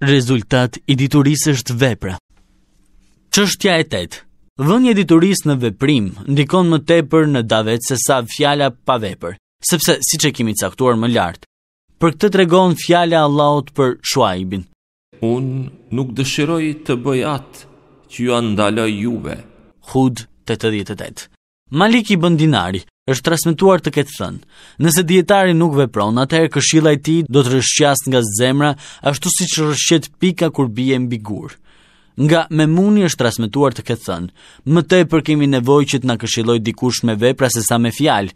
Rezultat i diturisë është vepra. Qështja e tetë Dhënje diturisë në veprim ndikon më tepër në davet se sa fjala pa vepër, sepse si që kemi caktuar më lartë. Për këtë tregon fjala Allahut për shuaibin. Unë nuk dëshiroj të bëj atë që ju andaloj juve. Hud 88 Malik i Bëndinari, është transmetuar të këtë thënë. Nëse dietari nuk vepron, atëherë këshilla e tij do të rëshqas nga zemra, ashtu siç rëshqet pika kur bie mbi gur. Nga Memuni është transmetuar të këtë thënë. Më tepër kemi nevojë që të na këshilloj dikush me vepra se sa me fjalë.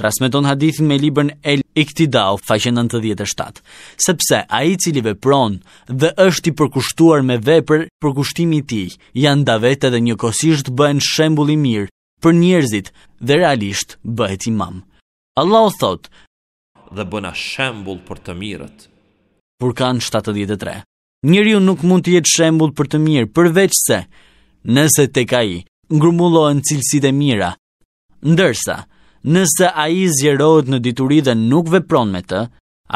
Transmeton hadithin me librin El Iktidau faqen 97, sepse ai i cili vepron dhe është i përkushtuar me veprë, përkushtimi i tij janë davete dhe njëkohësisht bëhen shembull i mirë për njerëzit dhe realisht bëhet imam. Allah o thot, dhe bëna shembul për të mirët. Por kanë 73. Njëriu unë nuk mund të jetë shembul për të mirë, përveç se, nëse te ka i, ngrumullohen cilësit e mira. Ndërsa, nëse a i zjerohet në diturit dhe nuk vepron me të,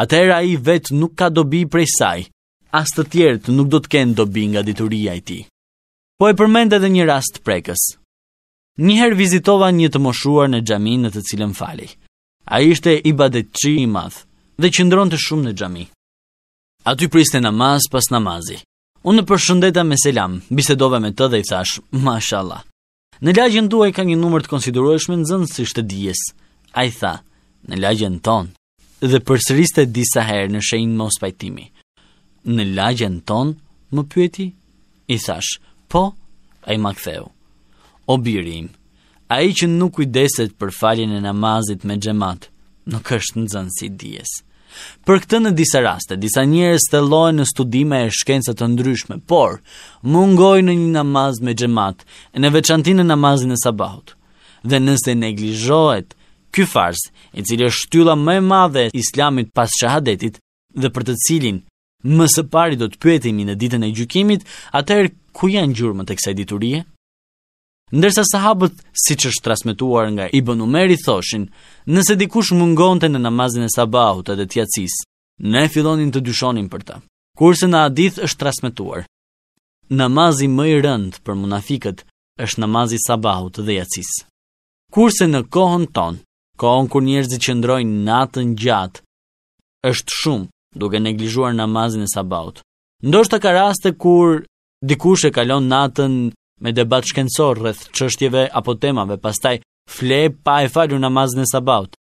atëherë a i vetë nuk ka dobi prej saj, as të tjertë nuk do të kenë dobi nga dituria i ti. Po e përmend edhe një rast prekës, Njëherë vizitova një të moshuar në xhamin në të cilën falej. Ai ishte i badetçi i madh dhe qëndronte shumë në xhami. Aty priste namaz pas namazi. Unë përshëndeta me selam, bisedova me të dhe i thash, mashallah. Në lagjën duaj ka një numër të konsiderueshme në zëndës si shtë dijes. A i tha, në lagjën ton, dhe përsëriste disa herë në shenjë mos pajtimi. Në lagjën ton, më pyeti? I thash, po, a i ma ktheu. O birim, a i që nuk kujdeset për faljen e namazit me gjemat, nuk është në zënë si dies. Për këtë në disa raste, disa njerës të lojnë në studime e shkencët të ndryshme, por mungoj në një namaz me gjemat e në veçantinë në namazin e sabahut. Dhe nëse neglizhojt, ky fars, e cilë është tylla më e madhe islamit pas shahadetit dhe për të cilin më së pari do të pyetemi në ditën e gjykimit, atëherë ku janë gjurmët e kësaj diturie? Ndërsa sahabët, si që është trasmetuar nga Ibn Umeri, thoshin, nëse dikush mungonte në namazin e sabahut edhe t'jacis, ne fillonin të dyshonin për ta. Kurse në adith është trasmetuar, namazi më i rënd për munafikët është namazi sabahut dhe jacis. Kurse në kohën ton, kohën kur njerëzit që ndrojnë natën gjatë, është shumë duke neglizhuar namazin e sabahut. Ndoshta ka raste kur dikush e kalon natën me debat shkencor rreth çështjeve apo temave, pastaj fle pa e falur namazin e sabaut.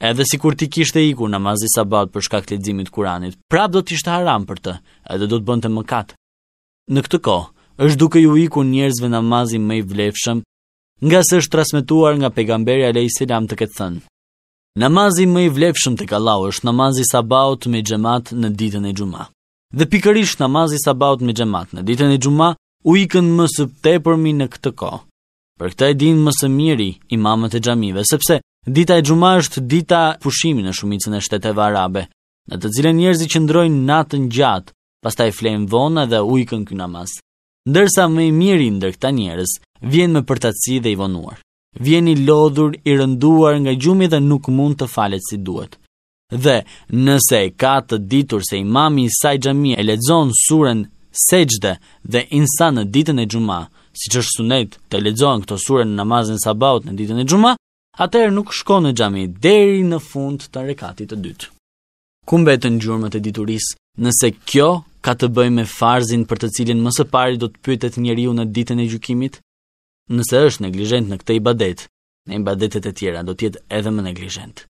Edhe si kur ti kishte ikur namazi i sabaut për shkak të leximit Kuranit, prap do të ishte haram për të, edhe do të bënte mëkat. Në këtë kohë, është duke ju ikur njerëzve namazi më i vlefshëm, nga se është transmetuar nga pejgamberi alayhis salam të këtë thënë. Namazi më i vlefshëm tek Allahu është namazi i sabaut me xhamat në ditën e xumës. Dhe pikërisht namazi i me xhamat në ditën e xumës u ikën më së tepërmi në këtë kohë. Për këtë e din më së miri imamët e xhamive, sepse dita e xhumës është dita pushimi në shumicën e shteteve arabe, në të cilën njerëzit qëndrojnë natën gjatë, pastaj flejnë vona dhe u ikën ky namaz. Ndërsa më i miri ndër këta njerëz vjen me përtaci dhe i vonuar. Vjen i lodhur, i rënduar nga gjumi dhe nuk mund të falet si duhet. Dhe nëse e ka të ditur se imami i saj xhamie e lexon surën sejgjde dhe insa në ditën e gjuma, si që është sunet të ledzojnë këto sure në namazin sabaut në ditën e gjuma, atëherë nuk shko në gjami deri në fund të rekatit të dytë. Kumbe të njërmët e diturisë, nëse kjo ka të bëj me farzin për të cilin mësë pari do të pyetet njeri në ditën e gjukimit? Nëse është neglijent në këte i badet, në i badetet e tjera do tjetë edhe më neglijent.